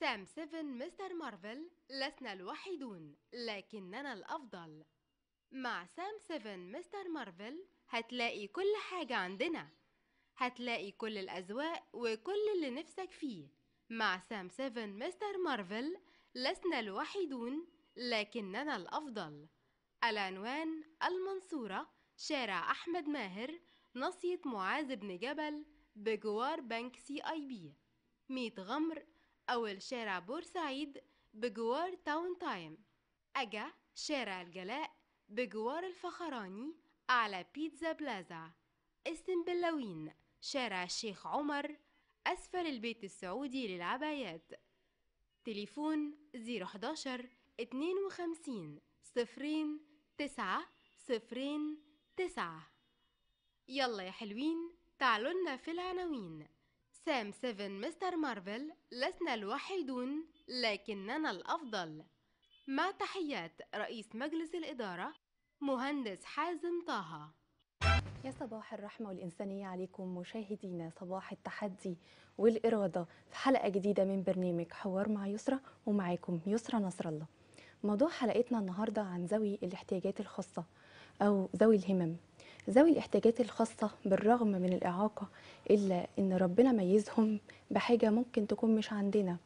سام سيفن مستر مارفل لسنا الوحيدون لكننا الأفضل مع سام سيفن مستر مارفل هتلاقي كل حاجة عندنا هتلاقي كل الأذواق وكل اللي نفسك فيه مع سام سيفن مستر مارفل لسنا الوحيدون لكننا الأفضل العنوان المنصورة شارع أحمد ماهر نصية معاذ بن جبل بجوار بنك سي آي بي ميت غمر أول شارع بورسعيد بجوار تاون تايم أجا شارع الجلاء بجوار الفخراني على بيتزا بلازا اسم بلوين شارع الشيخ عمر أسفل البيت السعودي للعبايات تليفون 011 52 صفرين تسعة صفرين تسعة يلا يا حلوين تعالوا لنا في العناوين سام 7 مستر مارفل لسنا الوحيدون لكننا الأفضل مع تحيات رئيس مجلس الإدارة مهندس حازم طه يا صباح الرحمة والإنسانية عليكم مشاهدينا صباح التحدي والإرادة في حلقة جديدة من برنامج حوار مع يسرى ومعاكم يسرى نصر الله موضوع حلقتنا النهاردة عن ذوي الاحتياجات الخاصة أو ذوي الهمم ذوي الاحتياجات الخاصة بالرغم من الإعاقة إلا إن ربنا ميزهم بحاجة ممكن تكون مش عندنا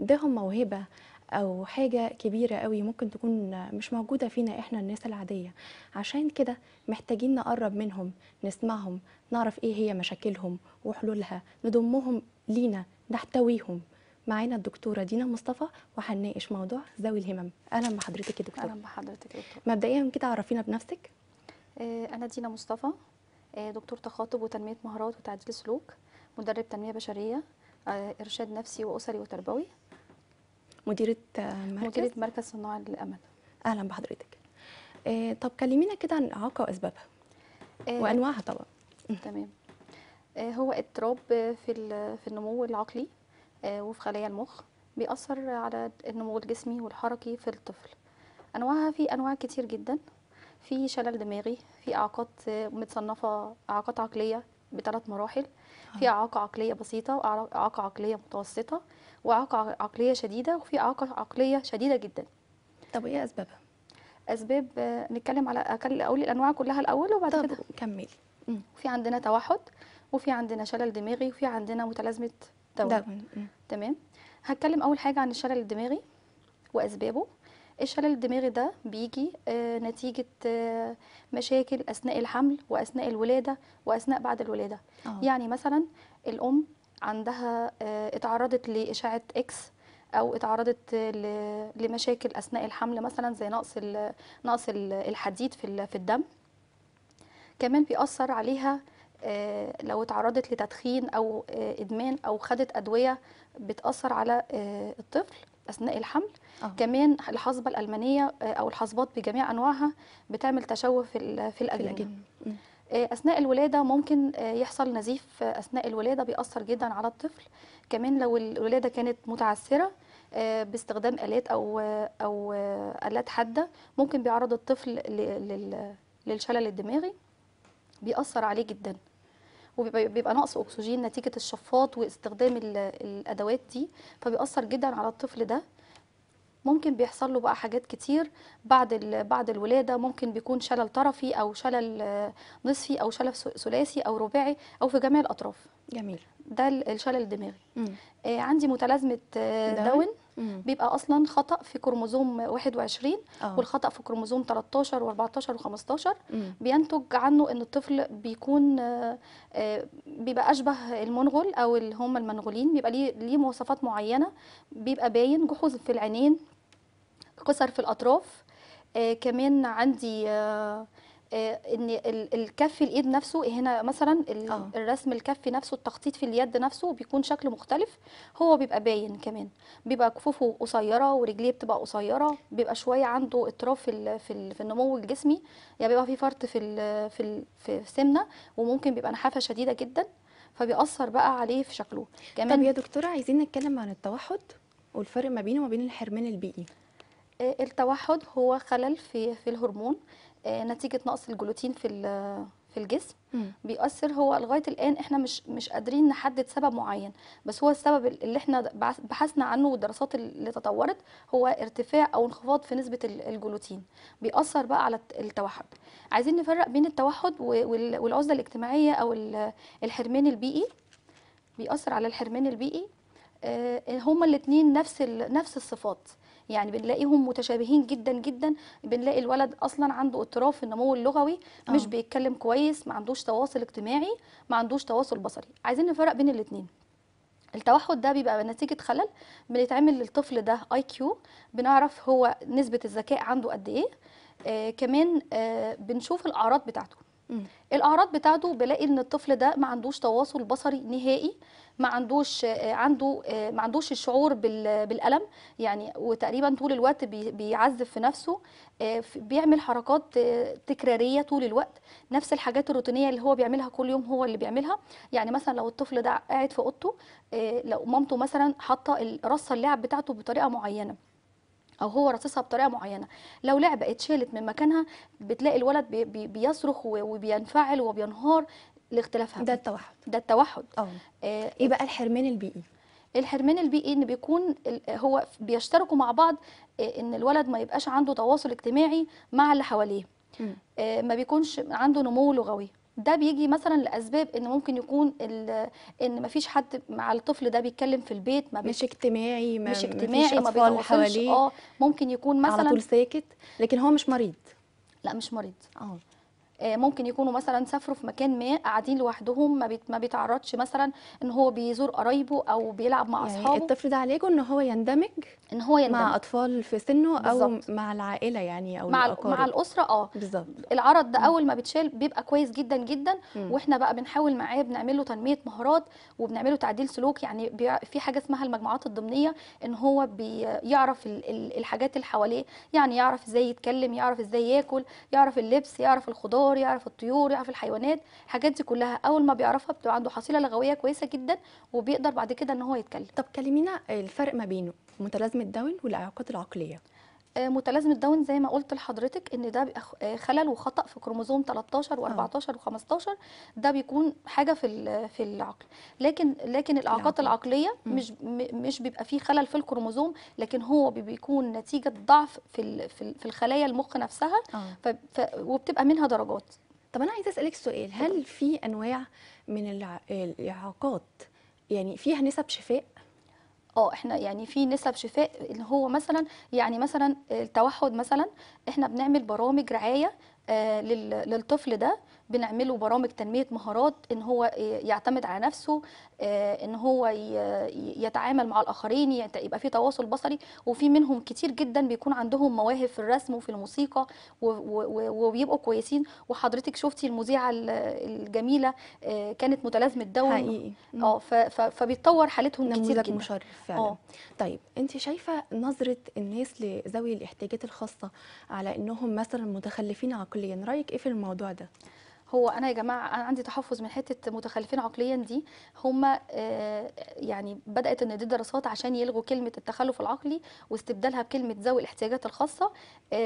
اداهم موهبة أو حاجة كبيرة قوي ممكن تكون مش موجودة فينا إحنا الناس العادية عشان كده محتاجين نقرب منهم نسمعهم نعرف إيه هي مشاكلهم وحلولها نضمهم لينا نحتويهم معانا الدكتورة دينا مصطفى وهنناقش موضوع ذوي الهمم أهلا بحضرتك يا دكتورة أهلا بحضرتك يا دكتورة مبدئيا كده عرفينا بنفسك آه، أنا دينا مصطفى آه، دكتور تخاطب وتنمية مهارات وتعديل سلوك مدرب تنمية بشرية آه، إرشاد نفسي وأسري وتربوي مديرة مركز مديرة مركز صناع الأمل أهلا بحضرتك طب كلمينا كده عن الإعاقة وأسبابها وأنواعها طبعا تمام هو اضطراب في في النمو العقلي وفي خلايا المخ بيأثر على النمو الجسمي والحركي في الطفل أنواعها في أنواع كتير جدا في شلل دماغي في اعاقات متصنفه اعاقات عقليه بثلاث مراحل في آه. اعاقه عقليه بسيطه واعاقه عقليه متوسطه واعاقه عقليه شديده وفي اعاقه عقليه شديده جدا طب ايه اسبابها اسباب آه، نتكلم على اقل اقول الانواع كلها الاول وبعد طب كده كملي في عندنا توحد وفي عندنا شلل دماغي وفي عندنا متلازمه داون تمام هتكلم اول حاجه عن الشلل الدماغي واسبابه الشلل الدماغي ده بيجي آه، نتيجة آه، مشاكل أثناء الحمل وأثناء الولادة وأثناء بعد الولادة أوه. يعني مثلا الأم عندها آه، اتعرضت لإشعة إكس او اتعرضت لمشاكل اثناء الحمل مثلا زي نقص نقص الحديد في في الدم كمان بيأثر عليها لو اتعرضت لتدخين او ادمان او خدت ادويه بتأثر على الطفل اثناء الحمل أوه. كمان الحصبه الالمانيه آه، او الحصبات بجميع انواعها بتعمل تشوه في في الاجنه آه، اثناء الولاده ممكن آه، يحصل نزيف اثناء الولاده بيأثر جدا على الطفل كمان لو الولاده كانت متعثره باستخدام الات او او الات حاده ممكن بيعرض الطفل للشلل الدماغي بيأثر عليه جدا وبيبقى نقص اكسجين نتيجه الشفاط واستخدام الادوات دي فبيأثر جدا على الطفل ده ممكن بيحصل له بقى حاجات كتير بعد بعد الولاده ممكن بيكون شلل طرفي او شلل نصفي او شلل ثلاثي او رباعي او في جميع الاطراف جميل ده الشلل الدماغي آه عندي متلازمه آه، داون مم. بيبقى اصلا خطا في كروموزوم 21 أوه. والخطا في كروموزوم 13 و14 و15 بينتج عنه ان الطفل بيكون آه، بيبقى اشبه المنغول او اللي هم المنغولين بيبقى ليه ليه مواصفات معينه بيبقى باين جحوظ في العينين قصر في الاطراف آه، كمان عندي آه، آه، ان الكف الايد نفسه هنا مثلا آه. الرسم الكف نفسه التخطيط في اليد نفسه بيكون شكل مختلف هو بيبقى باين كمان بيبقى كفوفه قصيره ورجليه بتبقى قصيره بيبقى شويه عنده اطراف في في, النمو الجسمي يعني بيبقى في فرط في في في السمنه وممكن بيبقى نحافه شديده جدا فبيأثر بقى عليه في شكله كمان طب يا دكتوره عايزين نتكلم عن التوحد والفرق ما بينه وما بين الحرمان البيئي آه، التوحد هو خلل في في الهرمون آه، نتيجه نقص الجلوتين في في الجسم بيأثر هو لغايه الان احنا مش مش قادرين نحدد سبب معين بس هو السبب اللي احنا بحثنا عنه والدراسات اللي تطورت هو ارتفاع او انخفاض في نسبه الجلوتين بيأثر بقى على التوحد عايزين نفرق بين التوحد والعزله الاجتماعيه او الحرمان البيئي بيأثر على الحرمان البيئي آه، هما الاثنين نفس نفس الصفات يعني بنلاقيهم متشابهين جدا جدا بنلاقي الولد اصلا عنده اضطراب في النمو اللغوي أوه. مش آه. بيتكلم كويس ما عندوش تواصل اجتماعي ما عندوش تواصل بصري عايزين نفرق بين الاثنين التوحد ده بيبقى نتيجة خلل بنتعمل للطفل ده اي كيو بنعرف هو نسبة الذكاء عنده قد ايه آه كمان آه بنشوف الاعراض بتاعته الاعراض بتاعته بلاقي ان الطفل ده ما عندوش تواصل بصري نهائي ما عندوش آه، عنده آه، ما عندوش الشعور بالالم يعني وتقريبا طول الوقت بيعذب في نفسه آه، بيعمل حركات تكراريه طول الوقت نفس الحاجات الروتينيه اللي هو بيعملها كل يوم هو اللي بيعملها يعني مثلا لو الطفل ده قاعد في اوضته لو مامته مثلا حاطه رصه اللعب بتاعته بطريقه معينه او هو رصصها بطريقه معينه لو لعبه اتشالت من مكانها بتلاقي الولد بيصرخ وبينفعل وبينهار لاختلافها ده التوحد ده التوحد اه. اه ايه بقى الحرمان البيئي الحرمان البيئي ان بيكون هو بيشتركوا مع بعض آه، ان الولد ما يبقاش عنده تواصل اجتماعي مع اللي حواليه آه، ما بيكونش عنده نمو لغوي ده بيجي مثلا لاسباب ان ممكن يكون ان ما فيش حد مع الطفل ده بيتكلم في البيت ما مش اجتماعي ما مش اجتماعي ما حواليه اه ممكن يكون مثلا على طول ساكت لكن هو مش مريض لا مش مريض اه آه، ممكن يكونوا مثلا سافروا في مكان ما قاعدين لوحدهم ما ما بيتعرضش مثلا ان هو بيزور قرايبه او بيلعب مع يعني اصحابه يعني التفريض عليه ان هو يندمج ان هو يندمج مع اطفال في سنه بالزبط. او مع العائله يعني او مع الأقارب. مع الاسره اه بالظبط العرض ده اول ما بيتشال بيبقى كويس جدا جدا م. واحنا بقى بنحاول معاه بنعمل له تنميه مهارات وبنعمل له تعديل سلوك يعني في حاجه اسمها المجموعات الضمنيه ان هو بيعرف الحاجات اللي حواليه يعني يعرف ازاي يتكلم يعرف ازاي ياكل يعرف اللبس يعرف الخضار الاشجار يعرف الطيور يعرف الحيوانات الحاجات دي كلها اول ما بيعرفها بتبقى عنده حصيله لغويه كويسه جدا وبيقدر بعد كده ان هو يتكلم طب كلمينا الفرق ما بينه متلازمه داون والاعاقات العقليه آه، متلازمه داون زي ما قلت لحضرتك ان ده آه، خلل وخطا في كروموزوم 13 و14 و15 ده بيكون حاجه في في العقل لكن لكن الاعاقات العقليه مش مش بيبقى فيه خلل في الكروموزوم لكن هو بيكون نتيجه ضعف في في الخلايا المخ نفسها آه. وبتبقى منها درجات طب انا عايزه اسالك سؤال هل في انواع من الاعاقات يعني فيها نسب شفاء اه احنا يعني في نسب شفاء اللي هو مثلا يعني مثلا التوحد مثلا احنا بنعمل برامج رعايه آه، للطفل ده بنعمله برامج تنميه مهارات ان هو يعتمد على نفسه آه، ان هو يتعامل مع الاخرين يبقى في تواصل بصري وفي منهم كتير جدا بيكون عندهم مواهب في الرسم وفي الموسيقى وبيبقوا كويسين وحضرتك شفتي المذيعه الجميله آه، كانت متلازمه دون حقيقي اه فبيتطور حالتهم كتير جدا مشرف فعلا أوه. طيب انت شايفه نظره الناس لذوي الاحتياجات الخاصه على انهم مثلا متخلفين عقليا رايك ايه في الموضوع ده هو انا يا جماعه انا عندي تحفظ من حته متخلفين عقليا دي هم آه، يعني بدات ان دي دراسات عشان يلغوا كلمه التخلف العقلي واستبدالها بكلمه ذوي الاحتياجات الخاصه آه،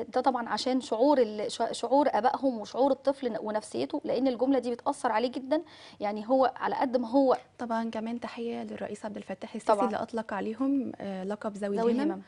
آه، ده طبعا عشان شعور شعور ابائهم وشعور الطفل ونفسيته لان الجمله دي بتاثر عليه جدا يعني هو على قد ما هو طبعا كمان تحيه للرئيس عبد الفتاح السيسي اللي اطلق عليهم لقب ذوي الهمم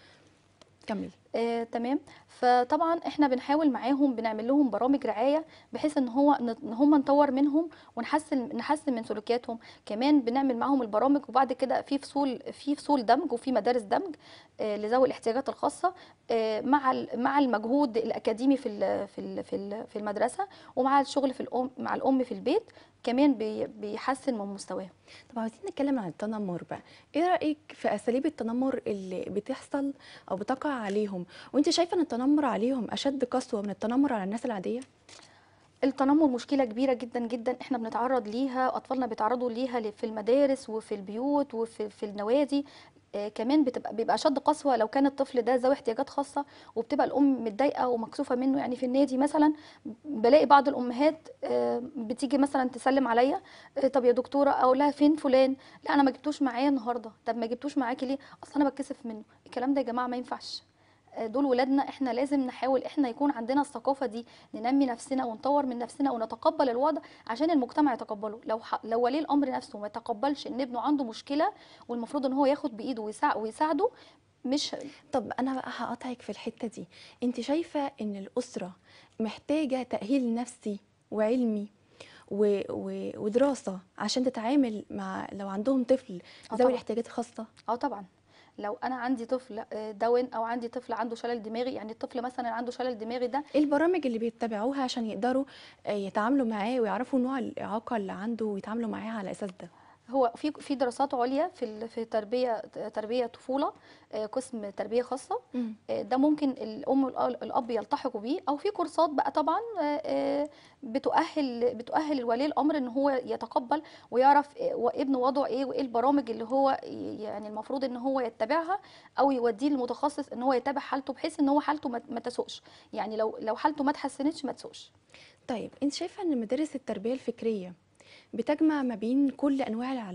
كملي آه، تمام فطبعا احنا بنحاول معاهم بنعمل لهم برامج رعايه بحيث ان هو ان هم نطور منهم ونحسن نحسن من سلوكياتهم كمان بنعمل معاهم البرامج وبعد كده في فصول في فصول دمج وفي مدارس دمج آه، لذوي الاحتياجات الخاصه آه، مع مع المجهود الاكاديمي في في في, في المدرسه ومع الشغل في الام مع الام في البيت كمان بيحسن من مستواه طب عايزين نتكلم عن التنمر بقى ايه رايك في اساليب التنمر اللي بتحصل او بتقع عليهم وانت شايفه ان التنمر عليهم اشد قسوه من التنمر على الناس العاديه التنمر مشكلة كبيرة جدا جدا احنا بنتعرض ليها أطفالنا بيتعرضوا ليها في المدارس وفي البيوت وفي في النوادي آه كمان بتبقى بيبقى شد قسوه لو كان الطفل ده ذوي احتياجات خاصه وبتبقى الام متضايقه ومكسوفه منه يعني في النادي مثلا بلاقي بعض الامهات آه بتيجي مثلا تسلم عليا آه طب يا دكتوره اقول لها فين فلان لا انا ما جبتوش معايا النهارده طب ما جبتوش معاكي ليه اصل انا بتكسف منه الكلام ده يا جماعه ما ينفعش دول ولادنا احنا لازم نحاول احنا يكون عندنا الثقافه دي ننمي نفسنا ونطور من نفسنا ونتقبل الوضع عشان المجتمع يتقبله لو ح... لو ولي الامر نفسه ما تقبلش ان ابنه عنده مشكله والمفروض ان هو ياخد بايده ويساعده, ويساعده مش طب انا بقى هقطعك في الحته دي انت شايفه ان الاسره محتاجه تاهيل نفسي وعلمي و... و... ودراسه عشان تتعامل مع لو عندهم طفل ذوي آه الاحتياجات الخاصه اه طبعا لو انا عندي طفل آه، داون او عندي طفل عنده شلل دماغي يعني الطفل مثلا عنده شلل دماغي ده ايه البرامج اللي بيتبعوها عشان يقدروا آه، يتعاملوا معاه ويعرفوا نوع الاعاقه اللي عنده ويتعاملوا معاها على اساس ده هو في في دراسات عليا في في تربيه تربيه طفوله آه، قسم تربيه خاصه آه، ده ممكن الام والاب آه، يلتحقوا بيه او في كورسات بقى طبعا بتؤهل بتؤهل الولي الامر ان هو يتقبل ويعرف ابنه وضعه ايه وايه البرامج اللي هو يعني المفروض ان هو يتبعها او يوديه للمتخصص ان هو يتابع حالته بحيث ان هو حالته ما تسوقش يعني لو لو حالته ما اتحسنتش ما تسوقش طيب انت شايفه ان مدارس التربيه الفكريه بتجمع ما بين كل انواع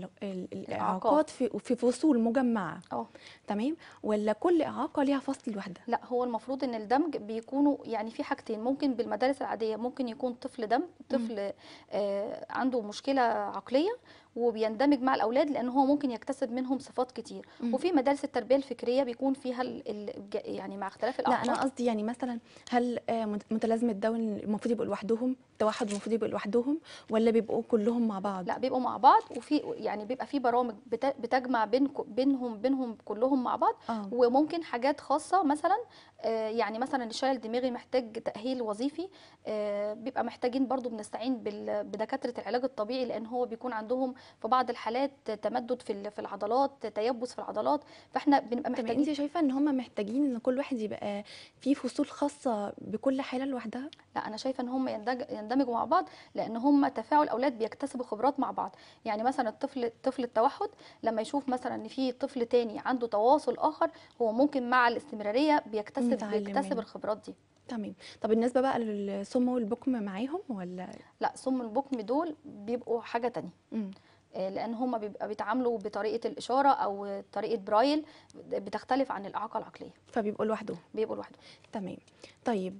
الاعاقات في في فصول مجمعه اه تمام ولا كل اعاقه ليها فصل لوحدها لا هو المفروض ان الدمج بيكونوا يعني في حاجتين ممكن بالمدارس العاديه ممكن يكون طفل دم طفل آه عنده مشكله عقليه وبيندمج مع الاولاد لان هو ممكن يكتسب منهم صفات كتير مم. وفي مدارس التربيه الفكريه بيكون فيها ال يعني مع اختلاف الاعمار لا انا قصدي يعني مثلا هل آه، متلازمه داون المفروض يبقوا لوحدهم التوحد المفروض يبقوا لوحدهم ولا بيبقوا كلهم مع بعض لا بيبقوا مع بعض وفي يعني بيبقى في برامج بتجمع بين بينهم بينهم كلهم مع بعض آه. وممكن حاجات خاصه مثلا آه، يعني مثلا الشلل الدماغي محتاج تاهيل وظيفي آه، بيبقى محتاجين برضو بنستعين بدكاتره العلاج الطبيعي لان هو بيكون عندهم في بعض الحالات تمدد في في العضلات تيبس في العضلات فاحنا بنبقى محتاجين انت شايفه ان هم محتاجين ان كل واحد يبقى في فصول خاصه بكل حاله لوحدها لا انا شايفه ان هم يندمجوا مع بعض لان هم تفاعل الاولاد بيكتسبوا خبرات مع بعض يعني مثلا الطفل طفل التوحد لما يشوف مثلا ان في طفل تاني عنده تواصل اخر هو ممكن مع الاستمراريه بيكتسب هكتسب يعني. الخبرات دي تمام طب بالنسبه بقى للسم والبكم معاهم ولا لا سم البكم دول بيبقوا حاجه تانية مم. آه، لان هم بيبقى بيتعاملوا بطريقه الاشاره او طريقه برايل بتختلف عن الاعاقه العقليه فبيبقوا لوحدهم بيبقوا لوحدهم تمام طيب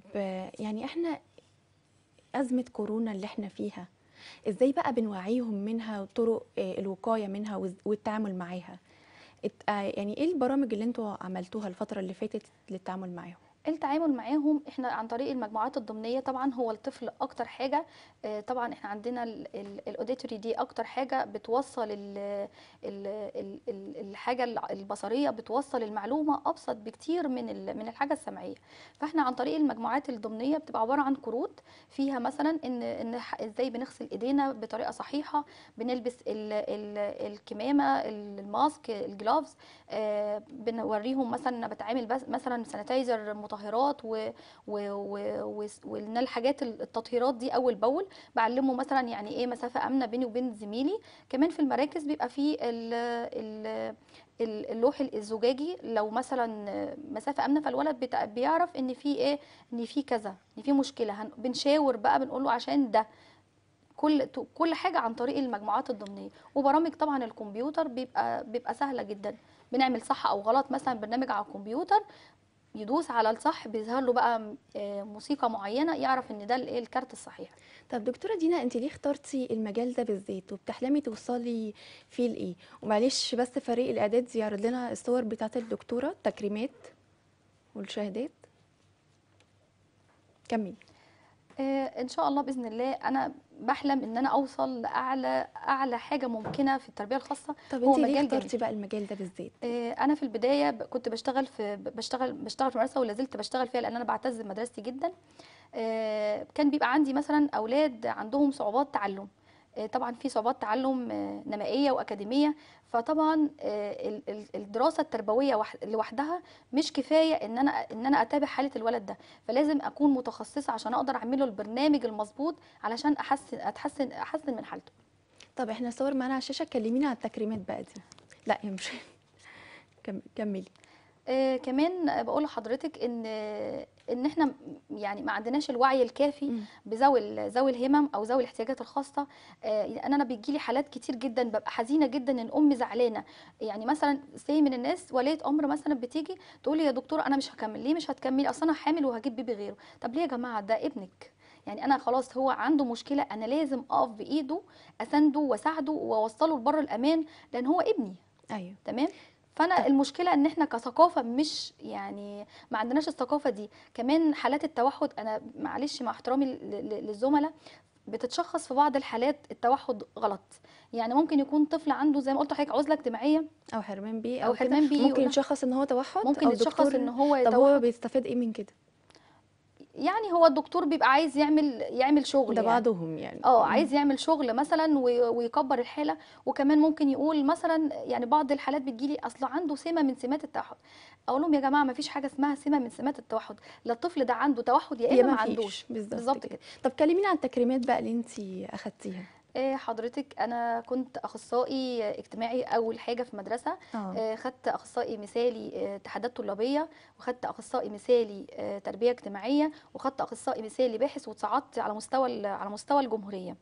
يعني احنا ازمه كورونا اللي احنا فيها ازاي بقى بنوعيهم منها وطرق آه، الوقايه منها والتعامل معاها آه، يعني ايه البرامج اللي انتوا عملتوها الفتره اللي فاتت للتعامل معاهم التعامل معاهم احنا عن طريق المجموعات الضمنيه طبعا هو الطفل اكتر حاجه آه، طبعا احنا عندنا الاوديتوري دي اكتر حاجه بتوصل الـ الـ الـ الحاجه البصريه بتوصل المعلومه ابسط بكتير من من الحاجه السمعيه فاحنا عن طريق المجموعات الضمنيه بتبقى عباره عن كروت فيها مثلا ان ان ازاي بنغسل ايدينا بطريقه صحيحه بنلبس الـ الـ الكمامه الماسك الجلافز آه، بنوريهم مثلا انا بتعامل مثلا سانيتايزر مطهرات و... و... و... وان الحاجات التطهيرات دي اول باول بعلمه مثلا يعني ايه مسافه امنه بيني وبين زميلي كمان في المراكز بيبقى في ال... ال... اللوح الزجاجي لو مثلا مسافه امنه فالولد بيعرف ان في ايه ان في كذا ان في مشكله هن... بنشاور بقى بنقول له عشان ده كل كل حاجه عن طريق المجموعات الضمنيه وبرامج طبعا الكمبيوتر بيبقى بيبقى سهله جدا بنعمل صح او غلط مثلا برنامج على الكمبيوتر يدوس على الصح بيظهر له بقى آه، موسيقى معينه يعرف ان ده الايه الكارت الصحيح طب دكتوره دينا انت ليه اخترتي المجال ده بالذات وبتحلمي توصلي فيه لايه ومعلش بس فريق الاعداد يعرض لنا الصور بتاعه الدكتوره التكريمات والشهادات كملي آه، ان شاء الله باذن الله انا بحلم ان انا اوصل لاعلى اعلى حاجه ممكنه في التربيه الخاصه طب انت ليه اخترتي بقى المجال ده بالذات آه، انا في البدايه كنت بشتغل في بشتغل بشتغل في مدرسه ولا زلت بشتغل فيها لان انا بعتز بمدرستي جدا آه، كان بيبقى عندي مثلا اولاد عندهم صعوبات تعلم آه، طبعا في صعوبات تعلم آه، نمائيه واكاديميه فطبعا آه، الدراسه التربويه لوحدها مش كفايه ان انا ان انا اتابع حاله الولد ده فلازم اكون متخصصه عشان اقدر اعمل له البرنامج المظبوط علشان احسن اتحسن احسن من حالته طب احنا صور معانا على الشاشه كلمينا على التكريمات بقى دي لا يا مش كملي آه كمان بقول لحضرتك ان ان احنا يعني ما عندناش الوعي الكافي بذوي ذوي الهمم او ذوي الاحتياجات الخاصه آه انا انا بيجي لي حالات كتير جدا ببقى حزينه جدا ان ام زعلانه يعني مثلا سي من الناس وليه امر مثلا بتيجي تقول لي يا دكتور انا مش هكمل ليه مش هتكملي اصل انا حامل وهجيب بيبي غيره طب ليه يا جماعه ده ابنك يعني انا خلاص هو عنده مشكله انا لازم اقف بايده اسنده واساعده واوصله لبر الامان لان هو ابني ايوه تمام فانا المشكله ان احنا كثقافه مش يعني ما عندناش الثقافه دي كمان حالات التوحد انا معلش مع احترامي للزملاء بتتشخص في بعض الحالات التوحد غلط يعني ممكن يكون طفل عنده زي ما قلت لحضرتك عزله اجتماعيه او حرمان بيه او, أو حرمان بيه ممكن يتشخص ان هو توحد ممكن يتشخص ان هو طب هو بيستفاد ايه من كده يعني هو الدكتور بيبقى عايز يعمل يعمل شغل ده يعني. بعضهم يعني اه عايز يعمل شغل مثلا ويكبر الحاله وكمان ممكن يقول مثلا يعني بعض الحالات بتجيلي اصل عنده سمه من سمات التوحد اقول لهم يا جماعه ما فيش حاجه اسمها سمه من سمات التوحد لا الطفل ده عنده توحد يا اما ما عندوش بالظبط كده. كده طب كلمينا عن التكريمات بقى اللي انت اخذتيها آه، حضرتك انا كنت اخصائي اجتماعي اول حاجه في مدرسه آه. آه، خدت اخصائي مثالي اتحادات طلابيه وخدت اخصائي مثالي تربيه اجتماعيه وخدت اخصائي مثالي باحث وتصعدت على مستوى على مستوى الجمهوريه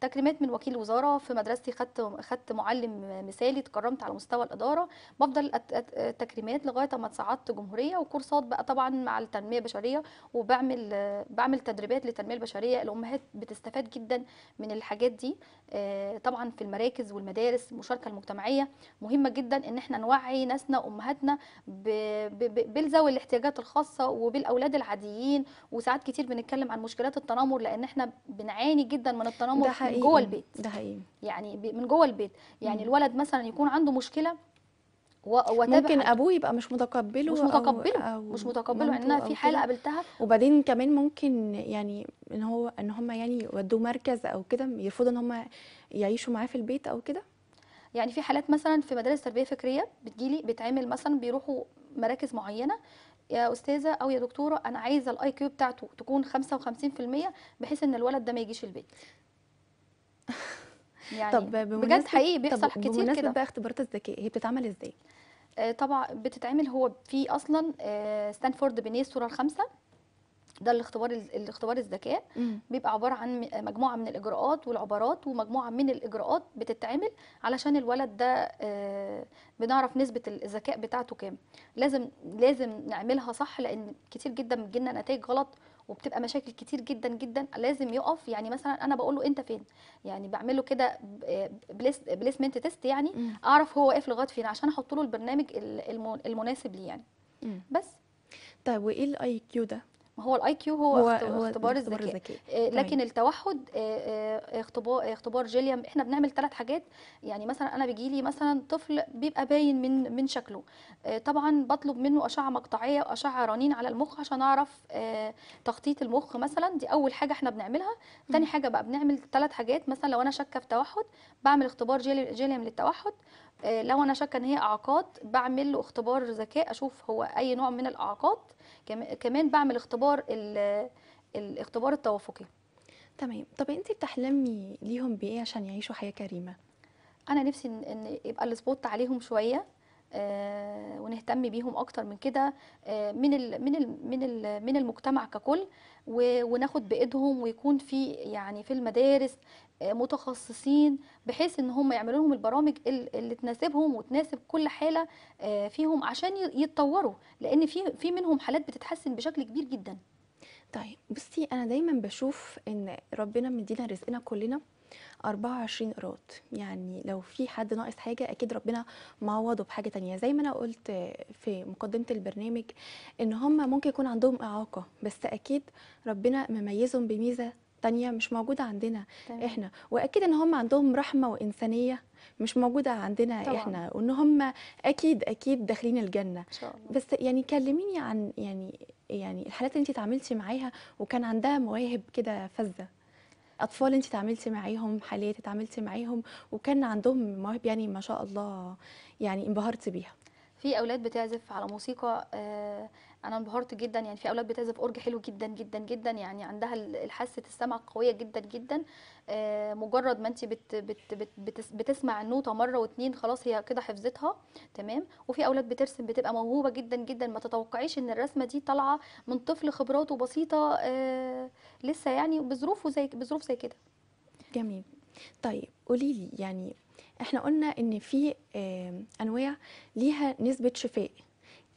تكريمات من وكيل وزاره في مدرستي خدت خدت معلم مثالي اتكرمت على مستوى الاداره بفضل التكريمات لغايه ما اتصعدت جمهوريه وكورسات بقى طبعا مع التنميه البشريه وبعمل بعمل تدريبات للتنميه البشريه الامهات بتستفاد جدا من الحاجات دي آه، طبعا في المراكز والمدارس المشاركه المجتمعيه مهمه جدا ان احنا نوعي ناسنا وامهاتنا بالذوي الاحتياجات الخاصه وبالاولاد العاديين وساعات كتير بنتكلم عن مشكلات التنمر لان احنا بنعاني جدا من التنمر من جوه البيت ده حقيقي يعني من جوه البيت يعني الولد مثلا يكون عنده مشكله ممكن ابوه يبقى مش متقبله مش متقبله أو, أو مش متقبله ان انا في حاله قابلتها وبعدين كمان ممكن يعني ان هو ان هم يعني يودوه مركز او كده يرفضوا ان هم يعيشوا معاه في البيت او كده يعني في حالات مثلا في مدارس تربيه فكريه بتجيلي بتعمل مثلا بيروحوا مراكز معينه يا استاذه او يا دكتوره انا عايزه الاي كيو بتاعته تكون 55% بحيث ان الولد ده ما يجيش البيت يعني طب بجد حقيقي بيحصل كتير كده بمناسبه بقى اختبارات الذكاء هي بتتعمل ازاي؟ آه، طبعا بتتعمل هو في اصلا آه، ستانفورد بنيه الصوره الخامسه ده الاختبار الاختبار الذكاء بيبقى عباره عن مجموعه من الاجراءات والعبارات ومجموعه من الاجراءات بتتعمل علشان الولد ده آه، بنعرف نسبه الذكاء بتاعته كام لازم لازم نعملها صح لان كتير جدا بتجيلنا نتائج غلط وبتبقى مشاكل كتير جدا جدا لازم يقف يعني مثلا انا بقول له انت فين يعني بعمل له كده بليسمنت تيست يعني م. اعرف هو واقف لغايه فين عشان احط له البرنامج المناسب ليه يعني م. بس طيب وايه الاي كيو ده ما هو الاي كيو هو, هو, هو اختبار الذكاء آه، لكن التوحد آه، آه، اختبار اختبار جيليام احنا بنعمل ثلاث حاجات يعني مثلا انا بيجي لي مثلا طفل بيبقى باين من من شكله طبعا بطلب منه اشعه مقطعيه واشعه رنين على المخ عشان اعرف تخطيط المخ مثلا دي اول حاجه احنا بنعملها ثاني حاجه بقى بنعمل ثلاث حاجات مثلا لو انا شاكه في توحد بعمل اختبار جيليام للتوحد آه، لو انا شاكه ان هي اعاقات بعمل له اختبار ذكاء اشوف هو اي نوع من الاعاقات كمان بعمل اختبار الاختبار التوافقي تمام طب انت بتحلمي ليهم بايه عشان يعيشوا حياه كريمه انا نفسي ان يبقى السبوت عليهم شويه آه، ونهتم بيهم اكتر من كده آه، من الـ من الـ من الـ من المجتمع ككل وناخد بايدهم ويكون في يعني في المدارس آه، متخصصين بحيث ان هم يعملوا لهم البرامج اللي تناسبهم وتناسب كل حاله فيهم عشان يتطوروا لان في في منهم حالات بتتحسن بشكل كبير جدا طيب بصي انا دايما بشوف ان ربنا مدينا رزقنا كلنا 24 قراط يعني لو في حد ناقص حاجه اكيد ربنا معوضه بحاجه تانية زي ما انا قلت في مقدمه البرنامج ان هم ممكن يكون عندهم اعاقه بس اكيد ربنا مميزهم بميزه تانية مش موجودة عندنا طيب. احنا واكيد ان هم عندهم رحمة وانسانية مش موجودة عندنا طبعا. احنا وان هم اكيد اكيد داخلين الجنة إن شاء الله. بس يعني كلميني عن يعني يعني الحالات اللي انت اتعاملتي معاها وكان عندها مواهب كده فذة اطفال انت تعاملتي معاهم حاليا تعاملتي معاهم وكان عندهم مواهب يعني ما شاء الله يعني انبهرتي بيها في اولاد بتعزف على موسيقى آه انا انبهرت جدا يعني في اولاد بتعزف اورج حلو جدا جدا جدا يعني عندها الحاسه السمع قويه جدا جدا آه، مجرد ما انت بت بت بت بت بتسمع النوته مره واتنين خلاص هي كده حفظتها تمام وفي اولاد بترسم بتبقى موهوبه جدا جدا ما تتوقعيش ان الرسمه دي طالعه من طفل خبراته بسيطه آه، لسه يعني بظروفه زي بظروف زي كده جميل طيب قولي لي يعني احنا قلنا ان في انواع ليها نسبه شفاء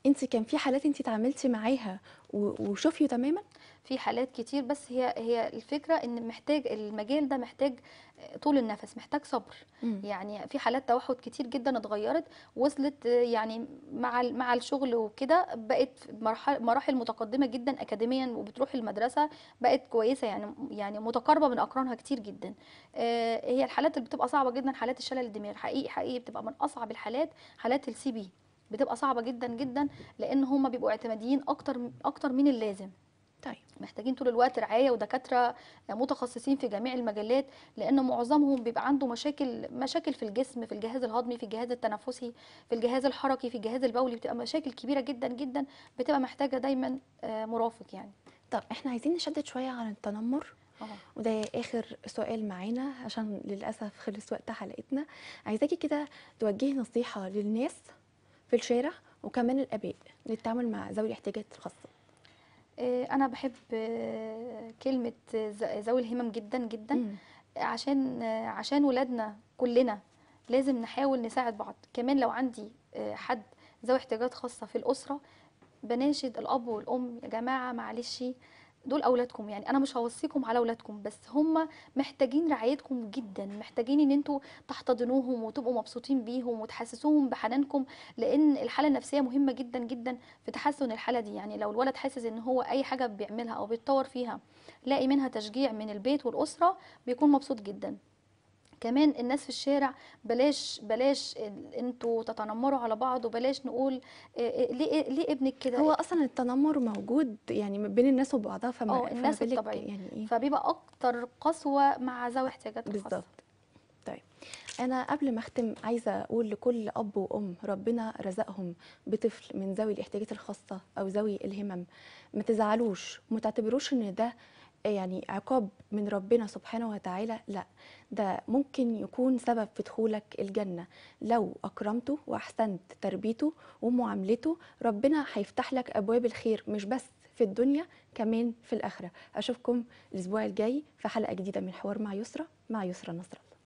انت كان في حالات انت تعاملتي معاها وشوفيه تماما في حالات كتير بس هي هي الفكره ان محتاج المجال ده محتاج طول النفس محتاج صبر مم. يعني في حالات توحد كتير جدا اتغيرت وصلت يعني مع مع الشغل وكده بقت مراحل متقدمه جدا اكاديميا وبتروح المدرسه بقت كويسه يعني يعني متقاربه من اقرانها كتير جدا آه، هي الحالات اللي بتبقى صعبه جدا حالات الشلل الدماغ حقيقي حقيقي بتبقى من اصعب الحالات حالات السي بي بتبقى صعبه جدا جدا لان هم بيبقوا اعتماديين اكتر اكتر من اللازم طيب محتاجين طول الوقت رعايه ودكاتره متخصصين في جميع المجالات لان معظمهم بيبقى عنده مشاكل مشاكل في الجسم في الجهاز الهضمي في الجهاز التنفسي في الجهاز الحركي في الجهاز البولي بتبقى مشاكل كبيره جدا جدا بتبقى محتاجه دايما آه، مرافق يعني طب احنا عايزين نشدد شويه عن التنمر أوه. وده اخر سؤال معانا عشان للاسف خلص وقت حلقتنا عايزاكي كده توجهي نصيحه للناس في الشارع وكمان الاباء للتعامل مع ذوي الاحتياجات الخاصه آه، انا بحب آه، كلمه ذوي الهمم جدا جدا عشان آه، عشان ولادنا كلنا لازم نحاول نساعد بعض كمان لو عندي حد ذوي احتياجات خاصه في الاسره بناشد الاب والام يا جماعه معلش دول اولادكم يعني انا مش هوصيكم على اولادكم بس هم محتاجين رعايتكم جدا محتاجين ان انتوا تحتضنوهم وتبقوا مبسوطين بيهم وتحسسوهم بحنانكم لان الحاله النفسيه مهمه جدا جدا في تحسن الحاله دي يعني لو الولد حاسس ان هو اي حاجه بيعملها او بيتطور فيها لاقي منها تشجيع من البيت والاسره بيكون مبسوط جدا كمان الناس في الشارع بلاش بلاش انتوا تتنمروا على بعض وبلاش نقول آه، آه، ليه ليه ابنك كده هو اصلا التنمر موجود يعني بين الناس وبعضها فما اه الناس الطبيعيه يعني إيه؟ فبيبقى اكتر قسوه مع ذوي احتياجات بالظبط طيب أنا قبل ما أختم عايزة أقول لكل أب وأم ربنا رزقهم بطفل من ذوي الاحتياجات الخاصة أو ذوي الهمم ما تزعلوش ما تعتبروش إن ده يعني عقاب من ربنا سبحانه وتعالى لا ده ممكن يكون سبب في دخولك الجنة لو أكرمته وأحسنت تربيته ومعاملته ربنا هيفتح لك أبواب الخير مش بس في الدنيا كمان في الآخرة أشوفكم الأسبوع الجاي في حلقة جديدة من حوار مع يسرى مع يسرى نصرة